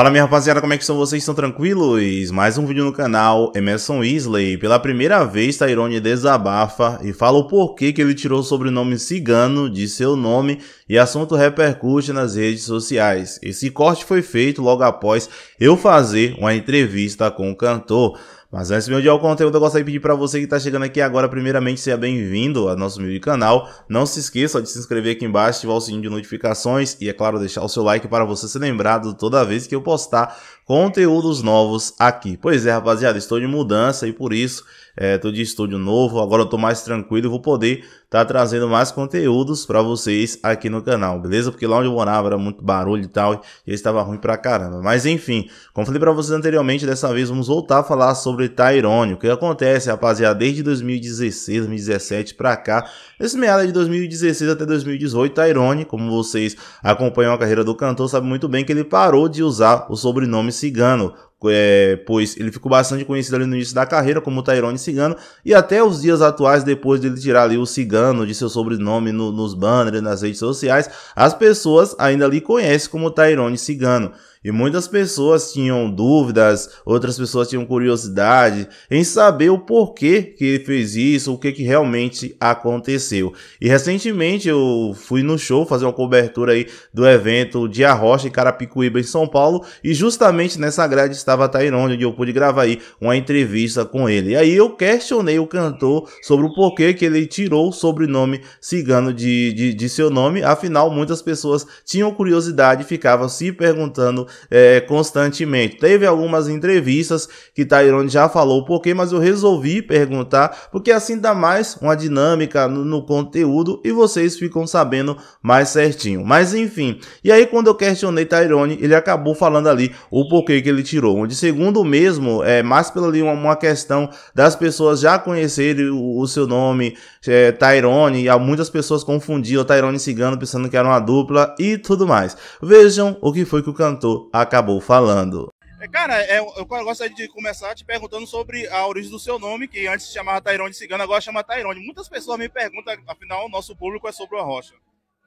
Fala minha rapaziada, como é que são vocês? Estão tranquilos? Mais um vídeo no canal, Emerson Weasley. Pela primeira vez, Tyrone desabafa e fala o porquê que ele tirou o sobrenome cigano de seu nome e assunto repercute nas redes sociais. Esse corte foi feito logo após eu fazer uma entrevista com o cantor. Mas antes de odiar o conteúdo, eu gostaria de pedir para você que está chegando aqui agora, primeiramente, seja bem-vindo ao nosso vídeo canal. Não se esqueça de se inscrever aqui embaixo, ativar o sininho de notificações e, é claro, deixar o seu like para você ser lembrado toda vez que eu postar conteúdos novos aqui. Pois é, rapaziada, estou de mudança e por isso estou é, de estúdio novo, agora eu estou mais tranquilo e vou poder estar tá trazendo mais conteúdos para vocês aqui no canal, beleza? Porque lá onde eu morava era muito barulho e tal, e estava ruim pra caramba. Mas enfim, como falei para vocês anteriormente, dessa vez vamos voltar a falar sobre sobre Tyrone. O que acontece, rapaziada, desde 2016, 2017 para cá, esse meada de 2016 até 2018, Tyrone, como vocês acompanham a carreira do cantor, sabe muito bem que ele parou de usar o sobrenome cigano. É, pois ele ficou bastante conhecido ali no início da carreira como Tyrone Cigano, e até os dias atuais, depois dele tirar ali o Cigano de seu sobrenome no, nos banners, nas redes sociais, as pessoas ainda lhe conhecem como Tyrone Cigano. E muitas pessoas tinham dúvidas, outras pessoas tinham curiosidade em saber o porquê que ele fez isso, o que, que realmente aconteceu. E recentemente eu fui no show fazer uma cobertura aí do evento de Arrocha em Carapicuíba, em São Paulo, e justamente nessa grade estava Tairon, onde eu pude gravar aí uma entrevista com ele. E aí eu questionei o cantor sobre o porquê que ele tirou o sobrenome cigano de, de, de seu nome, afinal muitas pessoas tinham curiosidade e ficavam se perguntando é, constantemente. Teve algumas entrevistas que Tyrone já falou o porquê, mas eu resolvi perguntar, porque assim dá mais uma dinâmica no, no conteúdo e vocês ficam sabendo mais certinho. Mas enfim, e aí quando eu questionei Tyrone, ele acabou falando ali o porquê que ele tirou. Onde segundo mesmo, é mais pela ali uma, uma questão das pessoas já conhecerem o, o seu nome, é, Tyrone, e muitas pessoas confundiam Tyrone Cigano pensando que era uma dupla e tudo mais. Vejam o que foi que o cantor acabou falando. É, cara, é, eu gostaria de começar te perguntando sobre a origem do seu nome, que antes se chamava Tairone Cigano, agora chama Tairone. Muitas pessoas me perguntam, afinal, o nosso público é sobre a rocha.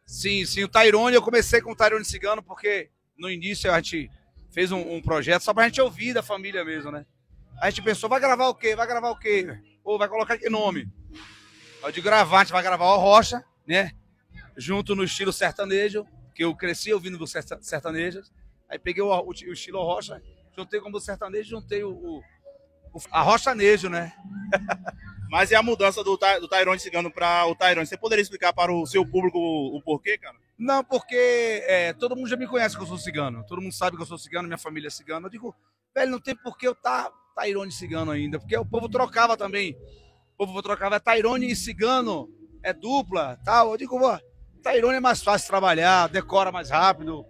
Sim, sim, o Tairone, eu comecei com o Tairone Cigano porque no início a gente fez um, um projeto só pra gente ouvir da família mesmo, né? A gente pensou, vai gravar o quê? Vai gravar o quê? Ou vai colocar que nome? de gravar, a gente vai gravar o Rocha, né? Junto no estilo sertanejo, que eu cresci ouvindo dos sertanejos. Aí peguei o, o, o estilo rocha, juntei como sertanejo, juntei o, o, o a né? Mas e é a mudança do, do Tyrone Cigano para o Tyrone? Você poderia explicar para o seu público o, o porquê, cara? Não, porque é, todo mundo já me conhece que eu sou cigano. Todo mundo sabe que eu sou cigano, minha família é cigana. Eu digo, velho, não tem porquê eu estar tá, Tyrone cigano ainda, porque o povo trocava também. O povo trocava, é Tyrone e cigano, é dupla, tal. Eu digo, ó, Tyrone é mais fácil de trabalhar, decora mais rápido.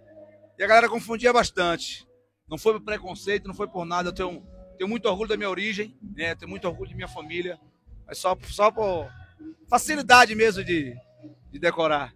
E a galera confundia bastante. Não foi por preconceito, não foi por nada. Eu tenho, tenho muito orgulho da minha origem, né? Tenho muito orgulho de minha família. Mas é só, só por facilidade mesmo de, de decorar.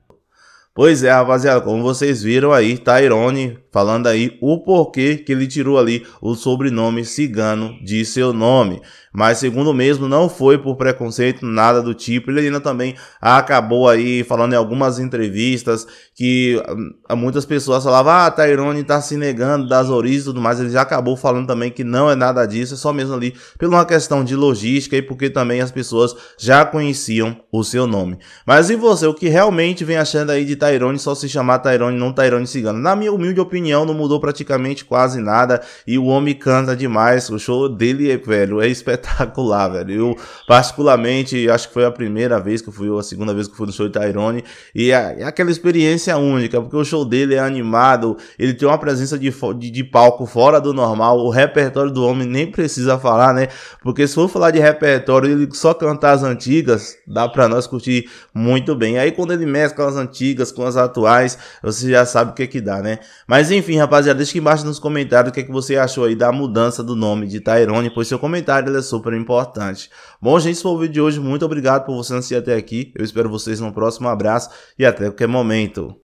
Pois é, rapaziada, como vocês viram aí, Tyrone falando aí o porquê que ele tirou ali o sobrenome cigano de seu nome. Mas segundo mesmo, não foi por preconceito, nada do tipo. Ele ainda também acabou aí falando em algumas entrevistas que ah, muitas pessoas falavam, ah, Tyrone tá, tá se negando das origens e tudo mais. Ele já acabou falando também que não é nada disso, é só mesmo ali por uma questão de logística e porque também as pessoas já conheciam o seu nome. Mas e você, o que realmente vem achando aí de Tyrone só se chamar Tyrone, não Tyrone Cigano? Na minha humilde opinião, não mudou praticamente quase nada e o homem canta demais. O show dele, é velho, é espetacular espetacular, velho. Eu, particularmente, acho que foi a primeira vez que eu fui, ou a segunda vez que eu fui no show de Tyrone. E é, é aquela experiência única, porque o show dele é animado, ele tem uma presença de, de, de palco fora do normal. O repertório do homem nem precisa falar, né? Porque se for falar de repertório, ele só cantar as antigas, dá pra nós curtir muito bem. Aí quando ele mescla as antigas com as atuais, você já sabe o que é que dá, né? Mas enfim, rapaziada, deixa aqui embaixo nos comentários o que, é que você achou aí da mudança do nome de Tyrone, pois seu comentário é super importante. Bom, gente, esse foi o vídeo de hoje. Muito obrigado por você assistir até aqui. Eu espero vocês no próximo abraço e até qualquer momento.